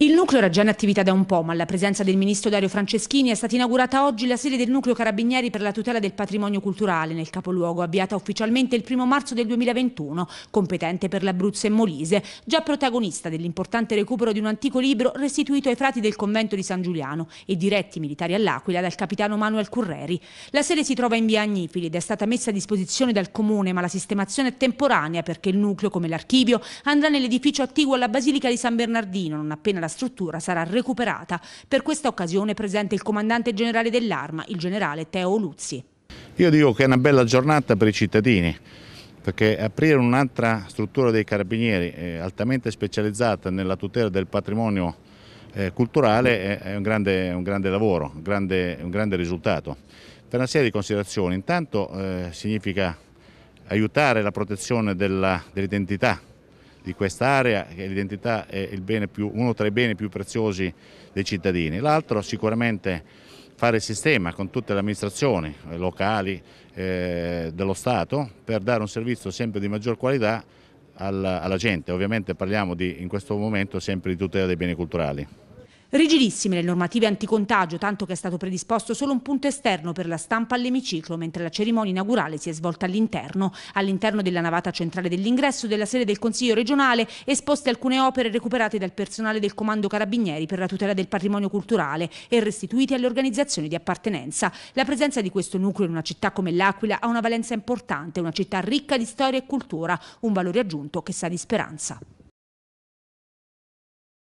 Il nucleo era già in attività da un po', ma alla presenza del ministro Dario Franceschini è stata inaugurata oggi la sede del nucleo Carabinieri per la tutela del patrimonio culturale nel capoluogo, avviata ufficialmente il 1 marzo del 2021, competente per l'Abruzzo e Molise, già protagonista dell'importante recupero di un antico libro restituito ai frati del convento di San Giuliano e diretti militari all'Aquila dal capitano Manuel Curreri. La sede si trova in via Agnifili ed è stata messa a disposizione dal comune, ma la sistemazione è temporanea perché il nucleo, come l'archivio, andrà nell'edificio attivo alla Basilica di San Bernardino, non appena la struttura sarà recuperata. Per questa occasione presente il comandante generale dell'Arma, il generale Teo Luzzi. Io dico che è una bella giornata per i cittadini perché aprire un'altra struttura dei carabinieri eh, altamente specializzata nella tutela del patrimonio eh, culturale è, un, grande, un grande lavoro, un grande, un grande, risultato. Per una serie di considerazioni, intanto eh, significa aiutare la protezione dell'identità dell di quest'area, che l'identità è più, uno tra i beni più preziosi dei cittadini. L'altro sicuramente fare il sistema con tutte le amministrazioni eh, locali eh, dello Stato per dare un servizio sempre di maggior qualità alla, alla gente. Ovviamente parliamo di, in questo momento sempre di tutela dei beni culturali. Rigidissime le normative anticontagio, tanto che è stato predisposto solo un punto esterno per la stampa all'emiciclo, mentre la cerimonia inaugurale si è svolta all'interno. All'interno della navata centrale dell'ingresso della sede del Consiglio regionale, esposte alcune opere recuperate dal personale del Comando Carabinieri per la tutela del patrimonio culturale e restituite alle organizzazioni di appartenenza. La presenza di questo nucleo in una città come l'Aquila ha una valenza importante, una città ricca di storia e cultura, un valore aggiunto che sa di speranza.